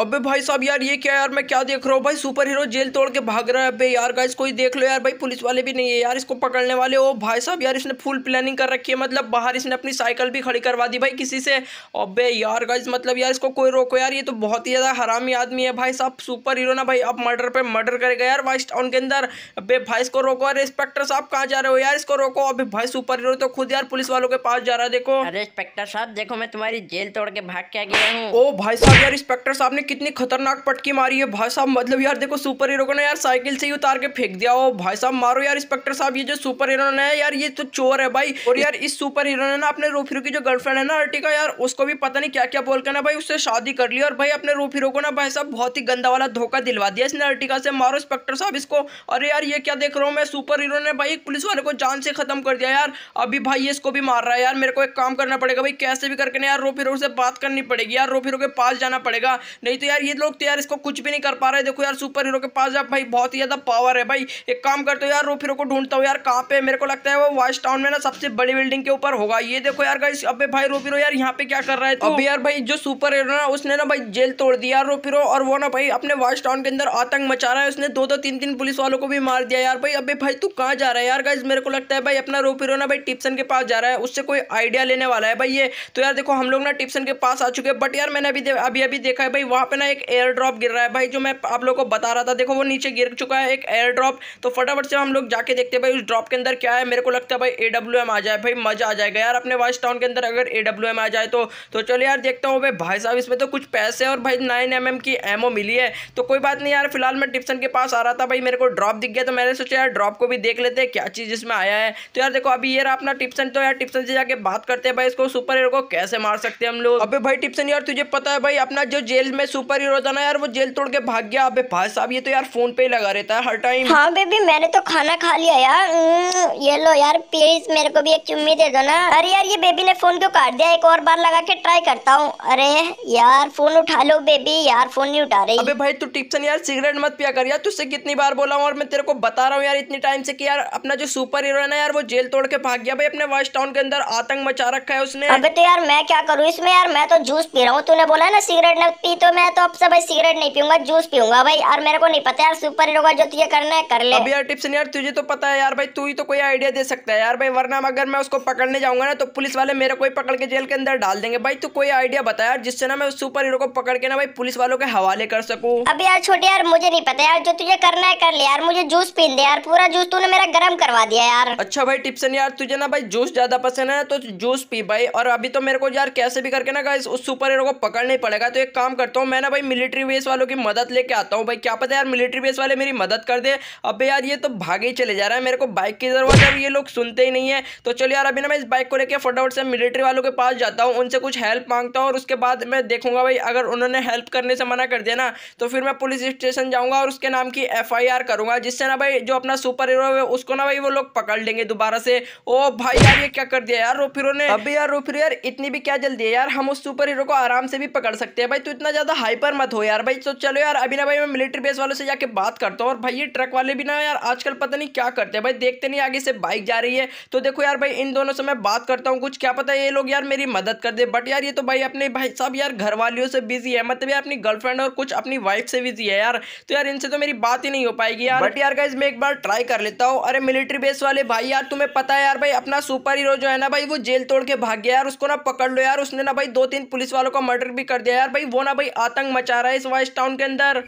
अबे भाई साहब यार ये क्या यार मैं क्या देख रहा हूँ भाई सुपर हीरो जेल तोड़ के भाग रहा है अबे यार गाइस कोई देख लो यार भाई पुलिस वाले भी नहीं है यार इसको पकड़ने वाले ओ भाई साहब यार इसने फुल प्लानिंग कर रखी है मतलब बाहर इसने अपनी साइकिल भी खड़ी करवा दी भाई किसी से अबे यार गाइस मतलब यार इसको कोई रोको यार ये तो बहुत ही ज़्यादा हरामी आदमी है भाई साहब सुपर हीरो ना भाई अब मर्डर पे मर्डर करेगा यार वाइस टाउन के अंदर अब भाई इसको रोको अरे इंस्पेक्टर साहब कहाँ जा रहे हो यार इसको रोको अभी भाई सुपर हीरो तो खुद यार पुलिस वालों के पास जा रहा है देखो अरे इंस्पेक्टर साहब देखो मैं तुम्हारी जेल तोड़ के भाग के आ गया हूँ ओ भाई साहब यार इंस्पेक्टर साहब ने कितनी खतरनाक पटकी मारी है भाई साहब मतलब यार देखो सुपर हीरो को ना यार साइकिल से ही उतार के फेंक दिया हो भाई साहब मारो यार इंस्पेक्टर साहब ये जो सुपर हीरो है यार ये तो चोर है भाई और यार इस सुपर हीरो ने ना अपने रूफ की जो गर्लफ्रेंड है ना अर्टिका यार उसको भी पता नहीं क्या क्या बोल कर ना भाई उससे शादी कर ली और भाई अपने रूफ हीरो को ना भाई साहब बहुत ही गंदा वाला धोखा दिलवा दिया इसने अर्टिका से मारो इंस्पेक्टर साहब इसको अरे यार ये क्या देख रहा हूँ मैं सुपर हीरो ने भाई एक पुलिस वाले को जान से खत्म कर दिया यार अभी भाई इसको भी मार रहा है यार मेरे को एक काम करना पड़ेगा भाई कैसे भी करके ना यार रोफ हीरो से बात करनी पड़ेगी यार रोफ हीरो के पास जाना पड़ेगा नहीं नहीं तो यार ये लोग तो यार इसको कुछ भी नहीं कर पा रहे देखो यार सुपर हीरो के पास जब भाई बहुत ही ज़्यादा पावर है भाई एक काम करते हो यार रोफ हीरो को ढूंढता हूँ यार कहाँ पे मेरे को लगता है वो वाइस टाउन में ना सबसे बड़ी बिल्डिंग के ऊपर होगा ये देखो यार गाइस अबे भाई रोफ हीरो यार यहाँ पे क्या कर रहा है अभी यार भाई जो सुपर हीरो ना उसने ना भाई जेल तोड़ दिया रोफ हीरो और वो ना भाई अपने वाइस टाउन के अंदर आतंक मचा रहा है उसने दो दो तीन तीन पुलिस वालों को भी मार दिया यार भाई अबे भाई तू कहाँ जा रहा है यार गाइस मेरे को लगता है भाई अपना रोफ हीरो ना भाई टिप्सन के पास जा रहा है उससे कोई आइडिया लेने वाला है भाई ये तो यार देखो हम लोग ना टिप्सन के पास आ चुके हैं बट यार मैंने अभी अभी अभी देखा है भाई वहाँ पे ना एक एयर ड्रॉप गिर रहा है भाई जो मैं आप लोगों को बता रहा था देखो वो नीचे गिर चुका है एक एयर ड्रॉप तो फटाफट से हम लोग जाके देखते हैं भाई उस ड्रॉप के अंदर क्या है मेरे को लगता है भाई ए डब्ल्यू एम आ जाए भाई मज़ा आ जाएगा यार अपने वाइस टाउन के अंदर अगर ए डब्ल्यू एम आ जाए तो तो चलो यार देखता हूँ भाई भाई साहब इसमें तो कुछ पैसे और भाई नाइन एम एम की एमओ मिली है तो कोई बात नहीं यार फिलहाल मैं टिप्सन के पास आ रहा था भाई मेरे को ड्रॉप दिख गया तो मैंने सोचा यार ड्रॉप को भी देख लेते हैं क्या चीज़ इसमें आया है तो यार देखो अभी यार अपना टिप्सन तो यार टिप्सन से जाके बात करते हैं भाई इसको सुपर हीरो को कैसे मार सकते हैं हम लोग अभी भाई टिप्सन यार तुझे पता है भाई अपना जो जेल में सुपर हीरो था ना यार वो जेल तोड़ के भाग गया अबे भाई साहब ये तो यार फोन पे ही लगा रहता है हर टाइम हाँ बेबी मैंने तो खाना खा लिया यार हम्म, ये लो यार प्लीज मेरे को भी एक चुम्मी दे दो ना अरे यार ये बेबी ने फोन क्यों काट दिया एक और बार लगा के ट्राई करता हूँ अरे यार फोन उठा लो बेबी यार फोन नहीं उठा रही अबे भाई तू टिप्सन यार सिगरेट मत पिया कर यार तुझसे कितनी बार बोला हूँ और मैं तेरे को बता रहा हूँ यार इतनी टाइम से कि यार अपना जो सुपर हीरो है ना यार वो जेल तोड़ के भाग गया भाई अपने वाश टाउन के अंदर आतंक मचा रखा है उसने अबे तो यार मैं क्या करूँ इसमें यार मैं तो जूस पी रहा हूँ तूने बोला ना सिगरेट न पी तो मैं मैं तो अब से भाई सिगरेट नहीं पीऊंगा जूस पीऊंगा भाई और मेरे को नहीं पता यार सुपर हीरो का जो तुझे करना है कर ले अभी यार टिप्स यार तुझे तो पता है यार भाई तू ही तो कोई आइडिया दे सकता है यार भाई वरना अगर मैं उसको पकड़ने जाऊंगा ना तो पुलिस वाले मेरे को ही पकड़ के जेल के अंदर डाल देंगे भाई तू कोई आइडिया बता यार जिससे ना मैं उस सुपर हीरो को पकड़ के ना भाई पुलिस वालों के हवाले कर सकूँ अभी यार छोटे यार मुझे नहीं पता यार जो तुझे करना है कर ले यार मुझे जूस पीन दे यार पूरा जूस तूने मेरा गर्म करवा दिया यार अच्छा भाई टिप्सन यार तुझे ना भाई जूस ज्यादा पसंद है तो जूस पी भाई और अभी तो मेरे को यार कैसे भी करके ना उस सुपर हीरो को पकड़ नहीं पड़ेगा तो एक काम करता हूँ मैं ना भाई मिलिट्री बेस वालों की मदद लेके आता हूँ भाई क्या पता यार मिलिट्री बेस वाले मेरी मदद कर दे अब यार ये तो भागे ही चले जा रहा है मेरे को बाइक की ज़रूरत है ये लोग सुनते ही नहीं है तो चलो यार अभी ना मैं इस बाइक को लेकर फटाफट से मिलिट्री वालों के पास जाता हूँ उनसे कुछ हेल्प मांगता हूँ और उसके बाद मैं देखूंगा भाई अगर उन्होंने हेल्प करने से मना कर दिया ना तो फिर मैं पुलिस स्टेशन जाऊँगा और उसके नाम की एफ करूँगा जिससे ना भाई जो अपना सुपर हीरो है उसको ना भाई वो लोग पकड़ लेंगे दोबारा से ओ भाई यार ये क्या कर दिया यार रोफिरो ने अभी यार रोफिरो यार इतनी भी क्या जल्दी है यार हम उस सुपर हीरो को आराम से भी पकड़ सकते हैं भाई तू इतना ज़्यादा हाइपर मत हो यार भाई तो चलो यार अभी ना भाई मैं मिलिट्री बेस वालों से जाके बात करता हूँ और भाई ये ट्रक वाले भी ना यार आजकल पता नहीं क्या करते हैं भाई देखते नहीं आगे से बाइक जा रही है तो देखो यार भाई इन दोनों से मैं बात करता हूँ कुछ क्या पता ये लोग यार मेरी मदद कर दे बट यार ये तो भाई अपने भाई साहब यार घर वालियों से बिजी है मतलब यार अपनी गर्लफ्रेंड और कुछ अपनी वाइफ से बिजी है यार तो यार इनसे तो मेरी बात ही नहीं हो पाएगी यार बट यार मैं एक बार ट्राई कर लेता हूँ अरे मिलिट्री बेस वाले भाई यार तुम्हें पता है यार भाई अपना सुपर हीरो जो है ना भाई वो जेल तोड़ के भाग गया यार उसको ना पकड़ लो यार उसने ना भाई दो तीन पुलिस वालों का मर्डर भी कर दिया यार भाई वो ना भाई आतंक मचा रहा है इस वॉइस टाउन के अंदर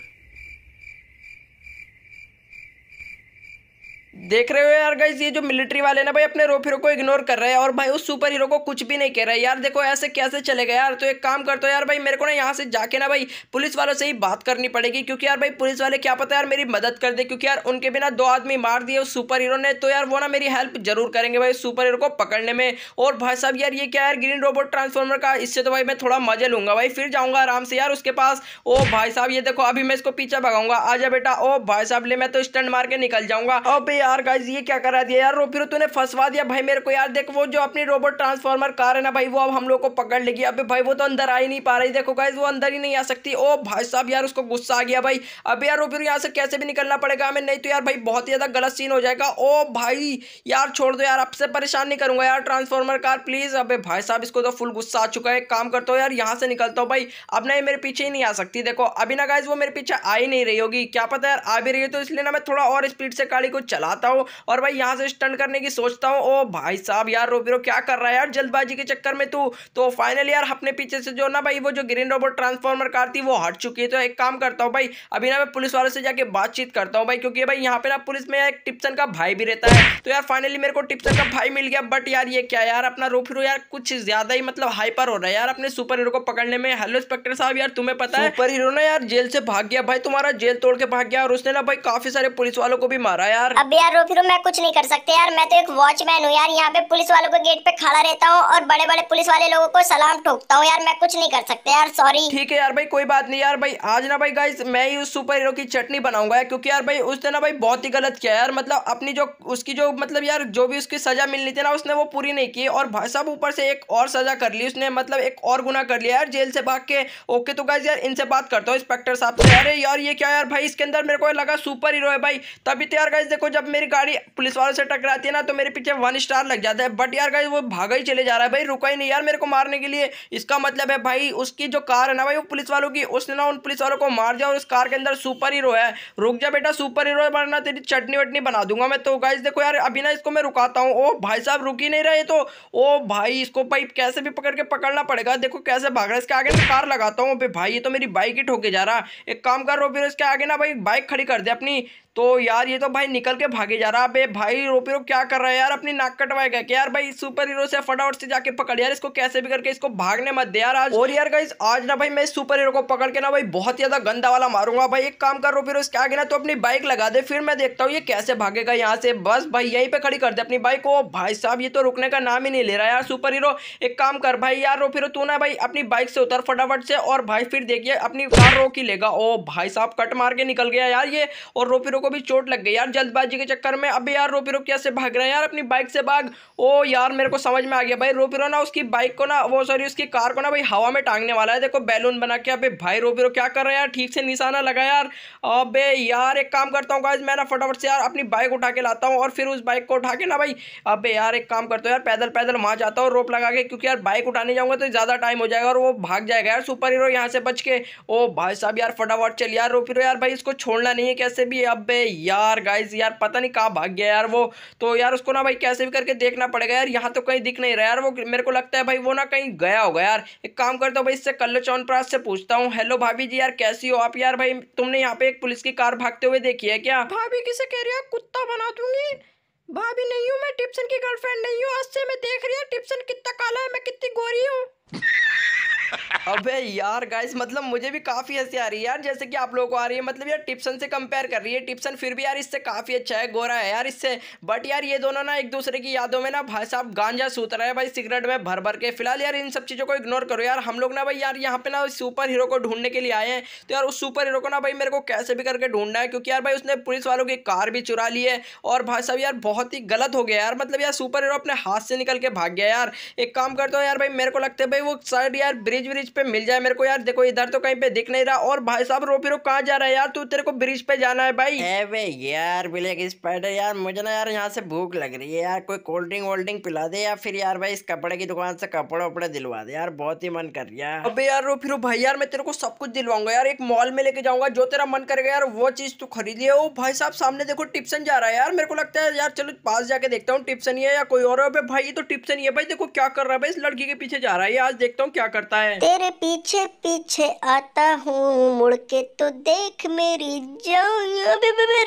देख रहे हो यार गाइज ये जो मिलिट्री वाले ना भाई अपने रोप हीरो को इग्नोर कर रहे हैं और भाई उस सुपर हीरो को कुछ भी नहीं कह रहा है यार देखो ऐसे कैसे चलेगा यार तो एक काम करते हो यार भाई मेरे को ना यहाँ से जाके ना भाई पुलिस वालों से ही बात करनी पड़ेगी क्योंकि यार भाई पुलिस वाले क्या पता यार मेरी मदद कर दे क्योंकि यार उनके बिना दो आदमी मार दिए उस सुपर हीरो ने तो यार वो ना मेरी हेल्प जरूर करेंगे भाई सुपर हीरो को पकड़ने में और भाई साहब यार ये क्या यार ग्रीन रोबोट ट्रांसफॉर्मर का इससे तो भाई मैं थोड़ा मजे लूंगा भाई फिर जाऊँगा आराम से यार उसके पास ओ भाई साहब ये देखो अभी मैं इसको पीछा भगाऊंगा आजा बेटा ओ भाई साहब ले मैं तो स्टंट मार के निकल जाऊंगा और यार गाइज ये क्या करा दिया यार रोपिरो तूने फंसवा दिया भाई मेरे को यार देख वो जो अपनी रोबोट ट्रांसफॉर्मर कार है ना भाई वो अब हम लोग को पकड़ लेगी अभी भाई वो तो अंदर आ ही नहीं पा रही देखो गाइज वो अंदर ही नहीं आ सकती ओ भाई साहब यार उसको गुस्सा आ गया भाई अब यार रोपिरो यहाँ से कैसे भी निकलना पड़ेगा हमें नहीं तो यार भाई बहुत ही ज़्यादा गलत सीन हो जाएगा ओ भाई यार छोड़ दो यार अब से परेशान नहीं करूँगा यार ट्रांसफॉर्मर कार प्लीज़ अब भाई साहब इसको तो फुल गुस्सा आ चुका है काम करता हूँ यार यहाँ से निकलता हूँ भाई अब ना ये मेरे पीछे ही नहीं आ सकती देखो अभी ना गाइज वो मेरे पीछे आ ही नहीं रही होगी क्या पता यार आ भी रही है तो इसलिए ना मैं थोड़ा और स्पीड से गाड़ी को चला आता हूँ और भाई यहाँ से स्टंट करने की सोचता हूँ ओ भाई साहब यार रोबीरो क्या कर रहा है यार जल्दबाजी के चक्कर में तू तो फाइनल यार अपने पीछे से जो ना भाई वो जो ग्रीन रोबोट ट्रांसफॉर्मर कार थी वो हट चुकी है तो एक काम करता हूँ भाई अभी ना मैं पुलिस वालों से जाके बातचीत करता हूँ भाई क्योंकि भाई यहाँ पे ना पुलिस में एक टिप्सन का भाई भी रहता है तो यार फाइनली मेरे को टिप्सन का भाई मिल गया बट यार ये क्या यार अपना रो फिर यार कुछ ज्यादा ही मतलब हाइपर हो रहा है यार अपने सुपर हीरो को पकड़ने में हेलो इंस्पेक्टर साहब यार तुम्हें पता है सुपर हीरो ना यार जेल से भाग गया भाई तुम्हारा जेल तोड़ के भाग गया और उसने ना भाई काफी सारे पुलिस वालों को भी मारा यार अब यार रोफिरो मैं कुछ नहीं कर सकते यार मैं तो एक वॉचमैन हूँ यार यहाँ पे पुलिस वालों के गेट पे खड़ा रहता हूँ और बड़े बड़े पुलिस वाले लोगों को सलाम ठोकता हूँ यार मैं कुछ नहीं कर सकते यार सॉरी ठीक है यार भाई कोई बात नहीं यार भाई आज ना भाई गाइज मैं ही उस सुपर हीरो की चटनी बनाऊंगा क्योंकि यार भाई उसने ना भाई बहुत ही गलत किया यार मतलब अपनी जो उसकी जो मतलब यार जो भी उसकी सजा मिलनी थी ना उसने वो पूरी नहीं की और सब ऊपर से एक और सजा कर ली उसने मतलब एक और गुना कर लिया यार जेल से भाग के ओके तो गाइज यार इनसे बात करता हूँ इंस्पेक्टर साहब से अरे यार ये क्या यार भाई इसके अंदर मेरे को लगा सुपर हीरो है भाई तभी तो यार गाइज देखो जब मेरी गाड़ी पुलिस वालों से टकराती है ना तो मेरे पीछे वन स्टार लग जाता है बट यार गाड़ी वो भागा ही चले जा रहा है भाई रुका ही नहीं यार मेरे को मारने के लिए इसका मतलब है भाई उसकी जो कार है ना भाई वो पुलिस वालों की उसने ना उन पुलिस वालों को मार दिया और उस कार के अंदर सुपर हीरो है रुक जा बेटा सुपर हीरो बनना तेरी चटनी वटनी बना दूंगा मैं तो गाइज देखो यार अभी ना इसको मैं रुकाता हूँ ओ भाई साहब रुक ही नहीं रहे तो ओ भाई इसको भाई कैसे भी पकड़ के पकड़ना पड़ेगा देखो कैसे भाग रहा है इसके आगे मैं कार लगाता हूँ भाई ये तो मेरी बाइक ही ठोके जा रहा एक काम कर रो फिर इसके आगे ना भाई बाइक खड़ी कर दे अपनी तो यार ये तो भाई निकल के भागे जा रहा है भाई रोपे रोप क्या कर रहा है यार अपनी नाक कटवाएगा क्या यार भाई सुपर हीरो से फटाफट से जाके पकड़ यार इसको कैसे भी करके इसको भागने मत दे यार आज और यार गाइस आज ना भाई मैं सुपर हीरो को पकड़ के ना भाई बहुत ज्यादा गंदा वाला मारूंगा भाई एक काम कर रोपे इसके आगे ना तो अपनी बाइक लगा दे फिर मैं देखता हूँ ये कैसे भागेगा यहाँ से बस भाई यहीं पे खड़ी कर दे अपनी बाइक को भाई साहब ये तो रुकने का नाम ही नहीं ले रहा यार सुपर हीरो एक काम कर भाई यार रोपी हीरो तू ना भाई अपनी बाइक से उतर फटाफट से और भाई फिर देखिए अपनी कार रोक ही लेगा ओ भाई साहब कट मार के निकल गया यार ये और रोपी को भी चोट लग गई यार जल्दबाजी के चक्कर में अबे यार रोपी रो कैसे भाग रहे हैं यार अपनी बाइक से भाग ओ यार मेरे को समझ में आ गया भाई रोपी ना उसकी बाइक को ना वो सॉरी उसकी कार को ना भाई हवा में टांगने वाला है देखो बैलून बना के अभी भाई रोपी क्या कर रहे हैं ठीक से निशाना लगा यार अब यार एक काम करता हूँ मैं ना फटाफट से यार अपनी बाइक उठा के लाता हूँ और फिर उस बाइक को उठा के ना भाई अब यार एक काम करता हूँ यार पैदल पैदल वहाँ जाता हूँ रोप लगा के क्योंकि यार बाइक उठाने जाऊँगा तो ज़्यादा टाइम हो जाएगा और वो भाग जाएगा यार सुपर हीरो यहाँ से बच के ओ भाई साहब यार फटाफट चल यार रोपी यार भाई इसको छोड़ना नहीं है कैसे भी अब पे यार गाइज यार पता नहीं कहाँ भाग गया यार वो तो यार उसको ना भाई कैसे भी करके देखना पड़ेगा यार यहाँ तो कहीं दिख नहीं रहा यार वो मेरे को लगता है भाई वो ना कहीं गया होगा यार एक काम करता हूँ भाई इससे कल्लो चौनप्रास से पूछता हूँ हेलो भाभी जी यार कैसी हो आप यार भाई तुमने यहाँ पे एक पुलिस की कार भागते हुए देखी है क्या भाभी किसे कह रही है कुत्ता बना दूंगी भाभी नहीं हूँ मैं टिप्सन की गर्लफ्रेंड नहीं हूँ आज से मैं देख रही हूँ टिप्सन कितना काला है मैं कितनी गोरी हूँ अबे यार गाइस मतलब मुझे भी काफ़ी हंसी आ रही है यार जैसे कि आप लोगों को आ रही है मतलब यार टिप्सन से कंपेयर कर रही है टिप्सन फिर भी यार इससे काफ़ी अच्छा है गोरा है यार इससे बट यार ये दोनों ना एक दूसरे की यादों में ना भाई साहब गांजा सूत रहा है भाई सिगरेट में भर भर के फिलहाल यार इन सब चीज़ों को इग्नोर करो यार हम लोग ना भाई यार यहाँ पे ना सुपर हीरो को ढूंढने के लिए आए हैं तो यार उस सुपर हीरो को ना भाई मेरे को कैसे भी करके ढूंढना है क्योंकि यार भाई उसने पुलिस वालों की कार भी चुरा ली है और भाई साहब यार बहुत ही गलत हो गया यार मतलब यार सुपर हीरो अपने हाथ से निकल के भाग गया यार एक काम करते हो यार भाई मेरे को लगता है भाई वो साइड यार ब्रिज ब्रिज ब्रिज पे मिल जाए मेरे को यार देखो इधर तो कहीं पे दिख नहीं रहा और भाई साहब रोपी रो कहाँ जा रहा है यार तू तेरे को ब्रिज पे जाना है भाई वे यार ब्लैक स्पाइडर यार मुझे ना यार यहाँ से भूख लग रही है यार कोई कोल्ड ड्रिंक वोल्ड ड्रिंक पिला दे या फिर यार भाई इस कपड़े की दुकान से कपड़े वपड़े दिलवा दे यार बहुत ही मन कर रहा है यार रो फिर भाई यार मैं तेरे को सब कुछ दिलवाऊंगा यार एक मॉल में लेके जाऊंगा जो तेरा मन करेगा यार वो चीज तू खरीदिए वो भाई साहब सामने देखो टिप्सन जा रहा है यार मेरे को लगता है यार चलो पास जाके देखता हूँ टिप्सन ही है या कोई और भाई ये तो टिप्सन ही है भाई देखो क्या कर रहा है भाई इस लड़की के पीछे जा रहा है आज देखता हूँ क्या करता है है तेरे पीछे पीछे आता हूँ मुड़ के तो देख मेरी जो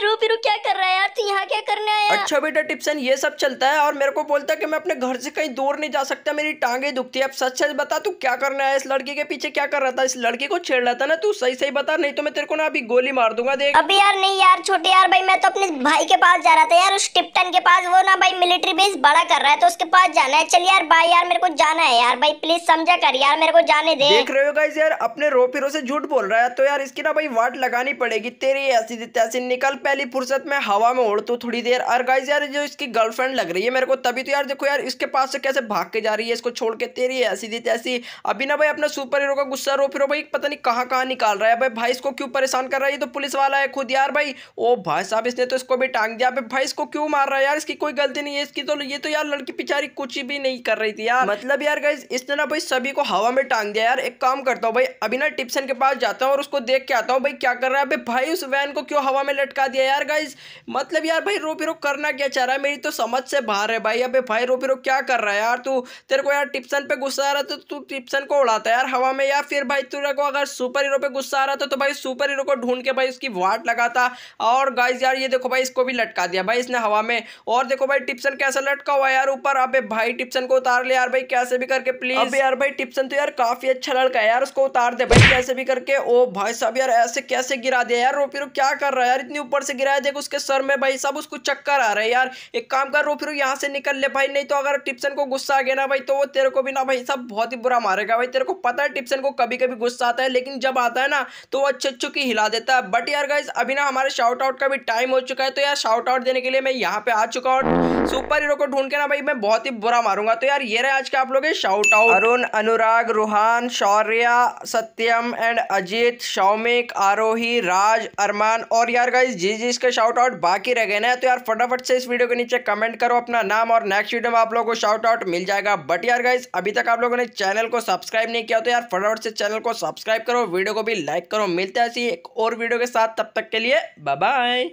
रू क्या कर रहा है यार तू यहाँ क्या करने आया अच्छा बेटा टिप्सन ये सब चलता है और मेरे को बोलता है कि मैं अपने घर से कहीं दूर नहीं जा सकता मेरी टांगे दुखती है अब सच सच बता तू क्या करने आया इस लड़की के पीछे क्या कर रहा था इस लड़की को छेड़ रहा था ना तू सही सही बता नहीं तो मैं तेरे को ना अभी गोली मार दूंगा देख अभी यार नहीं यार छोटे यार भाई मैं तो अपने भाई के पास जा रहा था यार उस टिप्टन के पास वो ना भाई मिलिट्री बेस बड़ा कर रहा है तो उसके पास जाना है चल यार भाई यार मेरे को जाना है यार भाई प्लीज समझा कर यार मेरे को जाने दे देख रहे हो गाइस यार अपने रोपीरो से झूठ बोल रहा है तो यार इसकी ना भाई वाट लगानी पड़ेगी तेरी ऐसी तैसी निकल पहली फुर्सत में हवा में उड़ तू थोड़ी देर और गाइस यार जो इसकी गर्लफ्रेंड लग रही है मेरे को तभी तो यार देखो यार इसके पास से कैसे भाग के जा रही है इसको छोड़ के तेरी ऐसी दी तैसी अभी ना भाई अपना सुपर हीरो का गुस्सा रो भाई पता नहीं कहाँ कहाँ निकाल रहा है भाई भाई इसको क्यों परेशान कर रहा है तो पुलिस वाला है खुद यार भाई ओ भाई साहब इसने तो इसको भी टांग दिया भाई इसको क्यों मार रहा है यार इसकी कोई गलती नहीं है इसकी तो ये तो यार लड़की बिचारी कुछ भी नहीं कर रही थी यार मतलब यार इसने ना भाई सभी को हवा में टांग दिया यार एक काम करता हूँ भाई अभी ना टिप्सन के पास जाता हूँ और उसको देख के आता हूँ भाई क्या कर रहा है अभी भाई उस वैन को क्यों हवा में लटका दिया यार गाइज मतलब यार भाई रोपी रोक करना क्या चाह रहा है मेरी तो समझ से बाहर है भाई अभी भाई रोपी रोक क्या कर रहा है यार तू तेरे को यार टिप्सन पर गुस्सा आ रहा तो तू टिप्सन को उड़ाता यार हवा में या फिर भाई तेरे को अगर सुपर हीरो पर गुस्सा आ रहा था तो भाई सुपर हीरो को ढूंढ के भाई उसकी वाट लगाता और गाइज यार ये देखो भाई इसको भी लटका दिया भाई इसने हवा में और देखो भाई टिप्सन कैसा लटका हुआ यार ऊपर अब भाई टिप्सन को उतार ले यार भाई कैसे भी करके प्लीज अब यार भाई टिप्सन तो यार काफी अच्छा लड़का है यार उसको उतार दे भाई कैसे भी करके ओ भाई साहब यार ऐसे कैसे गिरा दिया यार रोपीरो क्या कर रहा है यार इतनी ऊपर से गिराया देख उसके सर में भाई साहब उसको चक्कर आ रहा है यार एक काम कर रोपीरो यहाँ से निकल ले भाई नहीं तो अगर टिप्सन को गुस्सा आ गया ना भाई तो वो तेरे को भी ना भाई साहब बहुत ही बुरा मारेगा भाई तेरे को पता है टिप्सन को कभी कभी गुस्सा आता है लेकिन जब आता है ना तो वो अच्छे अच्छे की हिला देता है बट यार गाइज अभी ना हमारे शाउट आउट का भी टाइम हो चुका है तो यार शाउट आउट देने के लिए मैं यहाँ पे आ चुका हूँ सुपर हीरो को ढूंढ के ना भाई मैं बहुत ही बुरा मारूंगा तो यार ये रहे आज के आप लोग shout out Arun Anurag Roha Chauhan Shaurya Satyam and Ajit Shaumik Aarohi Raj Arman और यार गाइज जी जी इसके शाउट आउट बाकी रह गए ना तो यार फटाफट से इस वीडियो के नीचे कमेंट करो अपना नाम और नेक्स्ट वीडियो में आप लोगों को शाउट आउट मिल जाएगा बट यार गाइज अभी तक आप लोगों ने चैनल को सब्सक्राइब नहीं किया तो यार फटाफट से चैनल को सब्सक्राइब करो वीडियो को भी लाइक करो मिलते ऐसी एक और वीडियो के साथ तब तक के लिए बाय